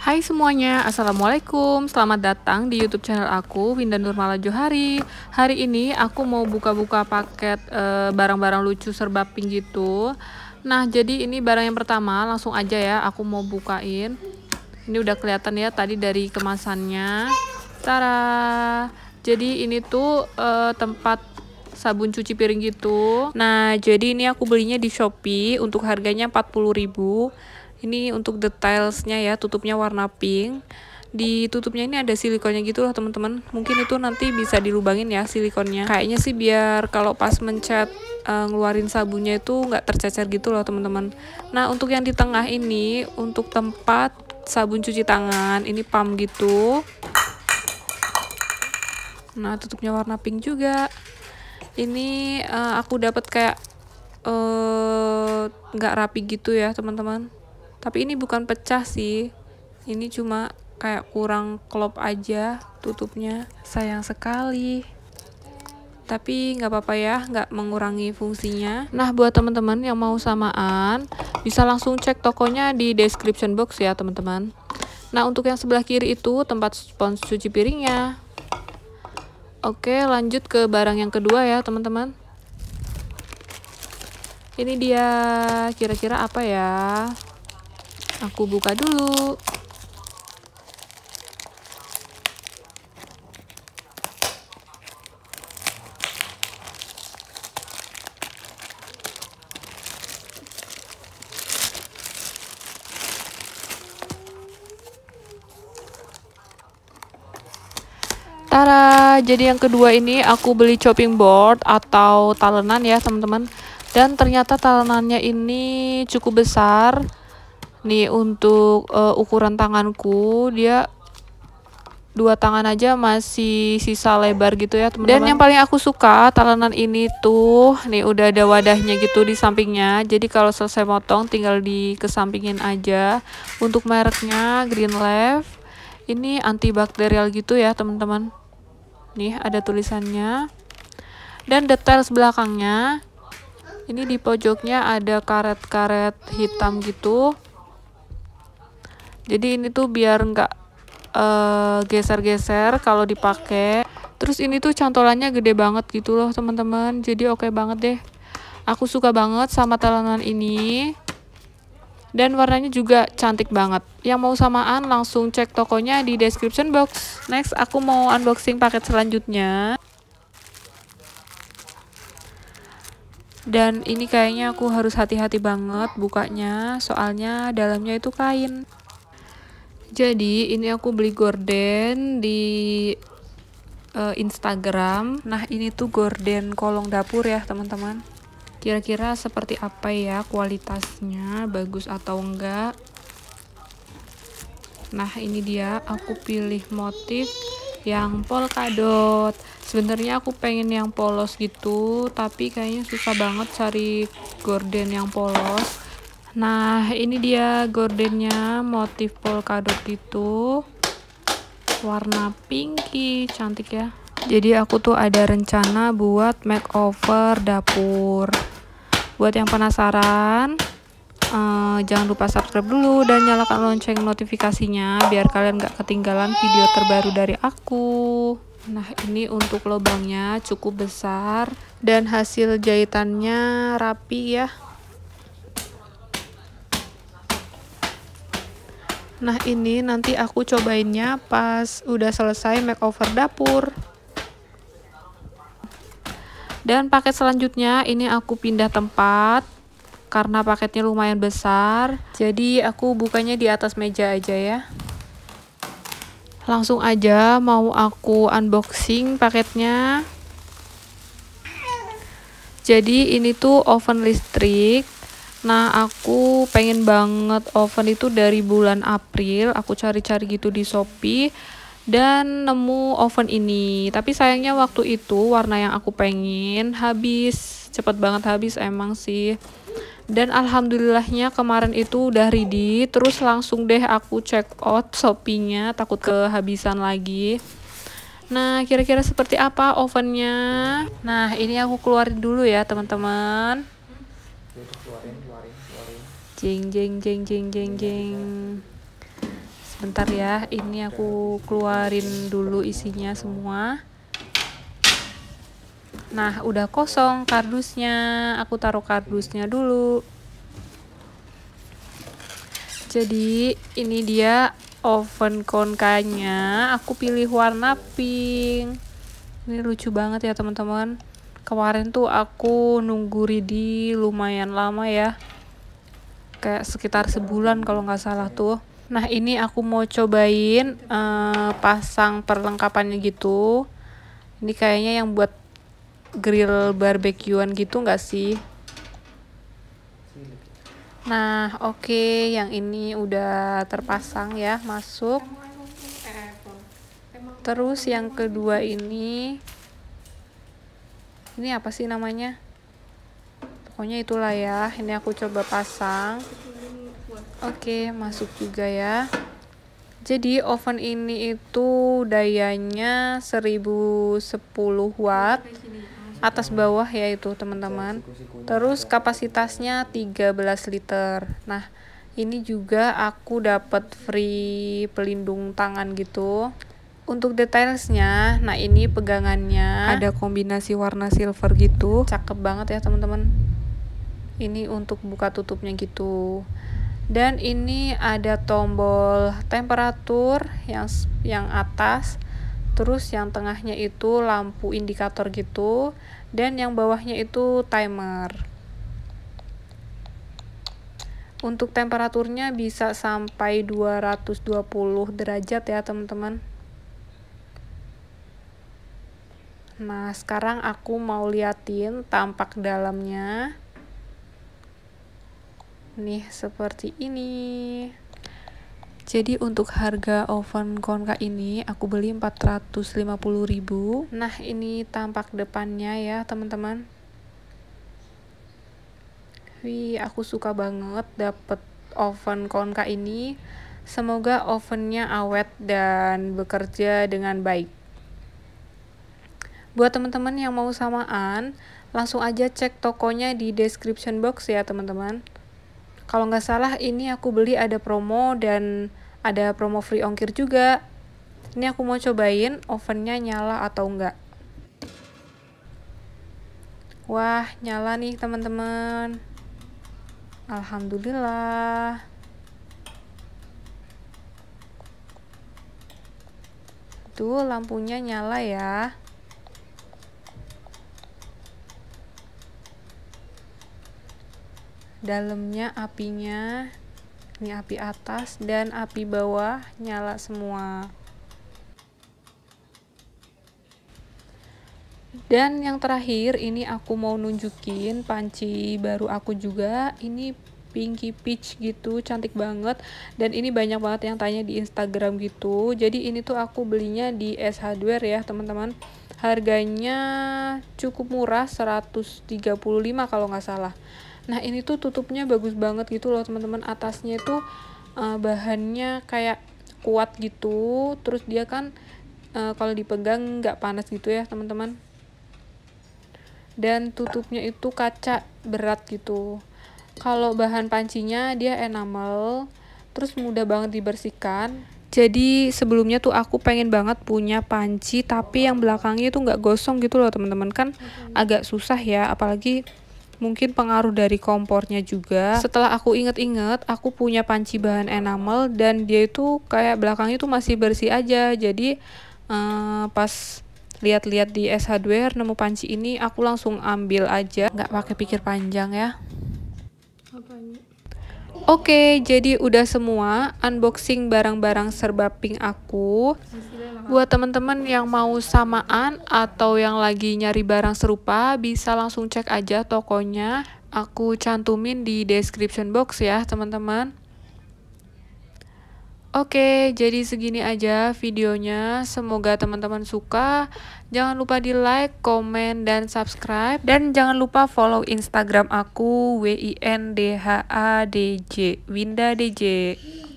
Hai semuanya, Assalamualaikum Selamat datang di Youtube channel aku, Winda Nurmala Johari Hari ini aku mau buka-buka paket eh, barang-barang e, lucu serba pink gitu Nah, jadi ini barang yang pertama, langsung aja ya aku mau bukain Ini udah kelihatan ya tadi dari kemasannya Tara. Jadi ini tuh e, tempat sabun cuci piring gitu. Nah, jadi ini aku belinya di Shopee untuk harganya 40.000. Ini untuk detailsnya ya, tutupnya warna pink. Di tutupnya ini ada silikonnya gitu loh teman-teman. Mungkin itu nanti bisa dilubangin ya silikonnya. Kayaknya sih biar kalau pas mencet uh, ngeluarin sabunnya itu nggak tercecer gitu loh teman-teman. Nah untuk yang di tengah ini, untuk tempat sabun cuci tangan, ini pump gitu. Nah tutupnya warna pink juga. Ini uh, aku dapat kayak eh, nggak uh, rapi gitu ya teman-teman tapi ini bukan pecah sih ini cuma kayak kurang klop aja tutupnya sayang sekali tapi nggak apa-apa ya nggak mengurangi fungsinya nah buat teman-teman yang mau samaan bisa langsung cek tokonya di description box ya teman-teman nah untuk yang sebelah kiri itu tempat spons cuci piringnya oke lanjut ke barang yang kedua ya teman-teman ini dia kira-kira apa ya Aku buka dulu. Tara, jadi yang kedua ini aku beli chopping board atau talenan ya teman-teman. Dan ternyata talenannya ini cukup besar. Nih untuk uh, ukuran tanganku dia dua tangan aja masih sisa lebar gitu ya teman-teman. Dan yang paling aku suka talenan ini tuh nih udah ada wadahnya gitu di sampingnya. Jadi kalau selesai motong tinggal dikesampingin aja. Untuk mereknya Green Life. Ini antibakterial gitu ya teman-teman. Nih ada tulisannya. Dan detail belakangnya. Ini di pojoknya ada karet-karet hitam gitu jadi ini tuh biar nggak uh, geser-geser kalau dipakai terus ini tuh cantolannya gede banget gitu loh teman-teman jadi oke okay banget deh aku suka banget sama talenan ini dan warnanya juga cantik banget yang mau samaan langsung cek tokonya di description box next aku mau unboxing paket selanjutnya dan ini kayaknya aku harus hati-hati banget bukanya soalnya dalamnya itu kain jadi ini aku beli gorden di uh, Instagram nah ini tuh gorden kolong dapur ya teman-teman kira-kira seperti apa ya kualitasnya bagus atau enggak nah ini dia aku pilih motif yang polkadot sebenarnya aku pengen yang polos gitu tapi kayaknya susah banget cari gorden yang polos Nah, ini dia gordennya motif polkadot gitu. Warna pinky, cantik ya. Jadi aku tuh ada rencana buat makeover dapur. Buat yang penasaran, eh, jangan lupa subscribe dulu dan nyalakan lonceng notifikasinya biar kalian gak ketinggalan video terbaru dari aku. Nah, ini untuk lubangnya cukup besar dan hasil jahitannya rapi ya. Nah ini nanti aku cobainnya pas udah selesai makeover dapur. Dan paket selanjutnya ini aku pindah tempat karena paketnya lumayan besar. Jadi aku bukanya di atas meja aja ya. Langsung aja mau aku unboxing paketnya. Jadi ini tuh oven listrik Nah, aku pengen banget oven itu dari bulan April. Aku cari-cari gitu di Shopee dan nemu oven ini. Tapi sayangnya waktu itu warna yang aku pengen habis. Cepet banget habis emang sih. Dan alhamdulillahnya kemarin itu udah ready. Terus langsung deh aku check out Shopee-nya. Takut kehabisan lagi. Nah, kira-kira seperti apa ovennya? Nah, ini aku keluarin dulu ya, teman-teman. you jeng jeng jeng jeng jeng iya, iya. jeng sebentar ya ini aku keluarin dulu isinya semua nah udah kosong kardusnya aku taruh kardusnya dulu jadi ini dia oven konkanya aku pilih warna pink ini lucu banget ya teman-teman kemarin tuh aku nunggu ready lumayan lama ya kayak sekitar sebulan kalau nggak salah tuh nah ini aku mau cobain uh, pasang perlengkapannya gitu ini kayaknya yang buat grill barbekyuan gitu nggak sih Nah, oke, okay, yang ini udah terpasang ya, masuk. Terus yang kedua ini, ini apa sih namanya? pokoknya itulah ya ini aku coba pasang oke okay, masuk juga ya jadi oven ini itu dayanya 1010 watt atas bawah ya itu teman-teman terus kapasitasnya 13 liter nah ini juga aku dapat free pelindung tangan gitu untuk detailnya nah ini pegangannya ada kombinasi warna silver gitu, cakep banget ya teman-teman ini untuk buka tutupnya gitu dan ini ada tombol temperatur yang yang atas terus yang tengahnya itu lampu indikator gitu dan yang bawahnya itu timer untuk temperaturnya bisa sampai 220 derajat ya teman-teman nah sekarang aku mau liatin tampak dalamnya nih seperti ini jadi untuk harga oven konka ini aku beli 450.000 nah ini tampak depannya ya teman-teman wih aku suka banget dapet oven konka ini semoga ovennya awet dan bekerja dengan baik buat teman-teman yang mau samaan langsung aja cek tokonya di description box ya teman-teman kalau nggak salah ini aku beli ada promo dan ada promo free ongkir juga. Ini aku mau cobain ovennya nyala atau enggak. Wah, nyala nih teman-teman. Alhamdulillah. Tuh lampunya nyala ya. dalamnya apinya ini api atas dan api bawah nyala semua dan yang terakhir ini aku mau nunjukin panci baru aku juga ini pinky peach gitu cantik banget dan ini banyak banget yang tanya di instagram gitu jadi ini tuh aku belinya di S Hardware ya teman-teman harganya cukup murah 135 kalau nggak salah nah ini tuh tutupnya bagus banget gitu loh teman-teman atasnya itu uh, bahannya kayak kuat gitu terus dia kan uh, kalau dipegang nggak panas gitu ya teman-teman dan tutupnya itu kaca berat gitu kalau bahan pancinya dia enamel terus mudah banget dibersihkan jadi sebelumnya tuh aku pengen banget punya panci tapi yang belakangnya tuh nggak gosong gitu loh teman-teman kan agak susah ya apalagi mungkin pengaruh dari kompornya juga setelah aku inget-inget aku punya panci bahan enamel dan dia itu kayak belakangnya tuh masih bersih aja jadi uh, pas lihat-lihat di S Hardware nemu panci ini aku langsung ambil aja nggak pakai pikir panjang ya Oke, jadi udah semua unboxing barang-barang serba pink aku. Buat teman-teman yang mau samaan atau yang lagi nyari barang serupa, bisa langsung cek aja tokonya. Aku cantumin di description box ya, teman-teman. Oke, jadi segini aja videonya. Semoga teman-teman suka. Jangan lupa di like, komen, dan subscribe. Dan jangan lupa follow Instagram aku, W-I-N-D-H-A-D-J, Winda D J.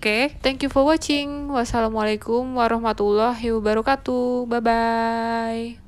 Oke, thank you for watching. Wassalamualaikum warahmatullahi wabarakatuh. Bye-bye.